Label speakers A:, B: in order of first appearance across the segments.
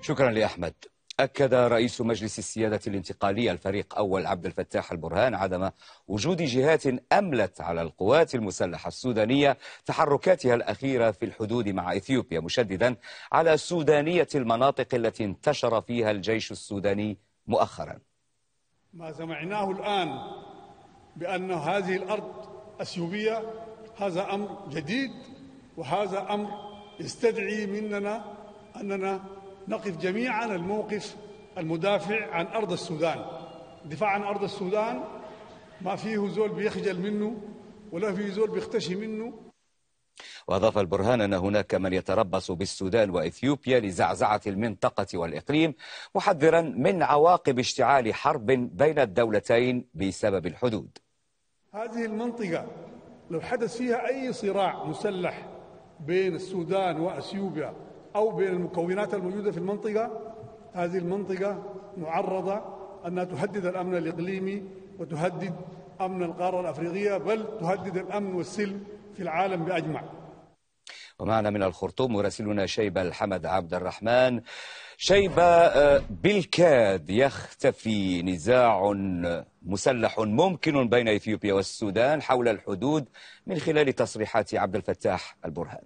A: شكرا لأحمد أكد رئيس مجلس السيادة الانتقالية الفريق أول عبد الفتاح البرهان عدم وجود جهات أملت على القوات المسلحة السودانية تحركاتها الأخيرة في الحدود مع إثيوبيا مشددا على سودانية المناطق التي انتشر فيها الجيش السوداني مؤخرا
B: ما سمعناه الآن بأن هذه الأرض أثيوبية هذا أمر جديد وهذا أمر يستدعي مننا أننا نقف جميعا الموقف المدافع عن أرض السودان دفاع عن أرض السودان ما فيه زول بيخجل منه ولا فيه زول بيختشي منه
A: وأضاف البرهان أن هناك من يتربص بالسودان وإثيوبيا لزعزعة المنطقة والإقليم محذرا من عواقب اشتعال حرب بين الدولتين بسبب الحدود
B: هذه المنطقة لو حدث فيها أي صراع مسلح بين السودان وأثيوبيا أو بين المكونات الموجودة في المنطقة هذه المنطقة معرضة أنها تهدد الأمن الإقليمي وتهدد أمن القارة الأفريقية بل تهدد الأمن والسلم في العالم بأجمع
A: ومعنا من الخرطوم مراسلنا شيبة الحمد عبد الرحمن شيبة آه، بالكاد يختفي نزاع مسلح ممكن بين إثيوبيا والسودان حول الحدود من خلال تصريحات عبد الفتاح البرهان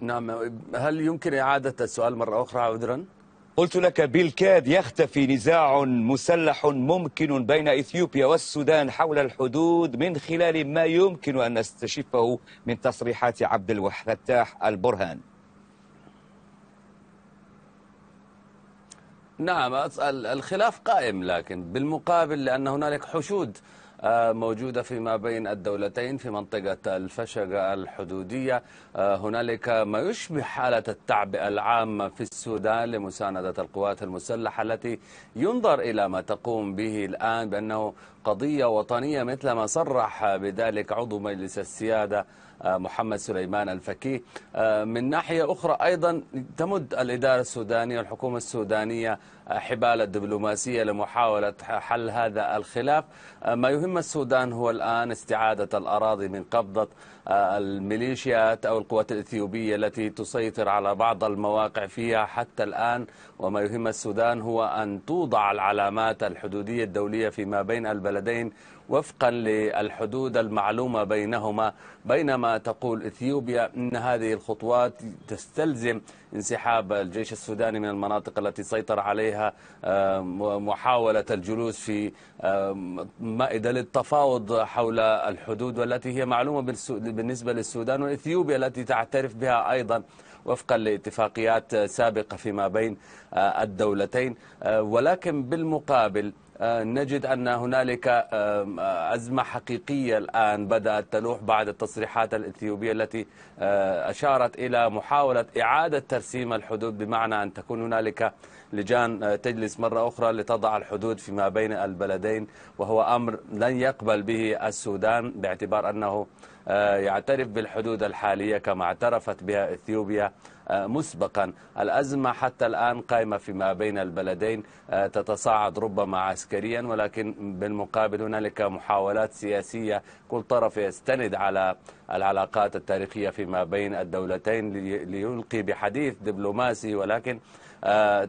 C: نعم هل يمكن إعادة السؤال مرة أخرى عذرا؟ قلت
A: لك بالكاد يختفي نزاع مسلح ممكن بين إثيوبيا والسودان حول الحدود من خلال ما يمكن أن نستشفه من تصريحات عبد
C: الفتاح البرهان نعم الخلاف قائم لكن بالمقابل لأن هنالك حشود آه، موجودة فيما بين الدولتين في منطقة الفشقة الحدودية آه، هنالك ما يشبه حالة التعبئة العامة في السودان لمساندة القوات المسلحة التي ينظر إلى ما تقوم به الآن بأنه قضية وطنية مثل ما صرح بذلك عضو مجلس السيادة آه، محمد سليمان الفكي آه، من ناحية أخرى أيضا تمد الإدارة السودانية والحكومة السودانية آه، حبال الدبلوماسية لمحاولة حل هذا الخلاف ما يهم السودان هو الآن استعادة الأراضي من قبضة الميليشيات أو القوات الإثيوبية التي تسيطر على بعض المواقع فيها حتى الآن وما يهم السودان هو أن توضع العلامات الحدودية الدولية فيما بين البلدين وفقا للحدود المعلومة بينهما بينما تقول إثيوبيا أن هذه الخطوات تستلزم انسحاب الجيش السوداني من المناطق التي سيطر عليها ومحاولة الجلوس في مائدة للتفاوض حول الحدود والتي هي معلومة بالنسبة للسودان وإثيوبيا التي تعترف بها أيضا وفقا لاتفاقيات سابقة فيما بين آه، الدولتين آه، ولكن بالمقابل آه، نجد أن هنالك آه، أزمة حقيقية الآن بدأت تلوح بعد التصريحات الإثيوبية التي آه، أشارت إلى محاولة إعادة ترسيم الحدود بمعنى أن تكون هنالك لجان تجلس مرة أخرى لتضع الحدود فيما بين البلدين وهو أمر لن يقبل به السودان باعتبار أنه آه، يعترف بالحدود الحالية كما اعترفت بها إثيوبيا آه، مسبقا الأزمة حتى الآن قائمة فيما بين البلدين آه، تتصاعد ربما عسكريا ولكن بالمقابل هنالك محاولات سياسية كل طرف يستند على العلاقات التاريخية فيما بين الدولتين ليلقي بحديث دبلوماسي ولكن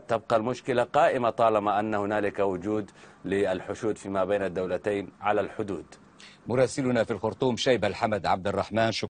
C: تبقى المشكلة قائمة طالما أن هنالك وجود للحشود فيما بين الدولتين على الحدود
A: مراسلنا في الخرطوم شيبة الحمد عبد الرحمن شكرا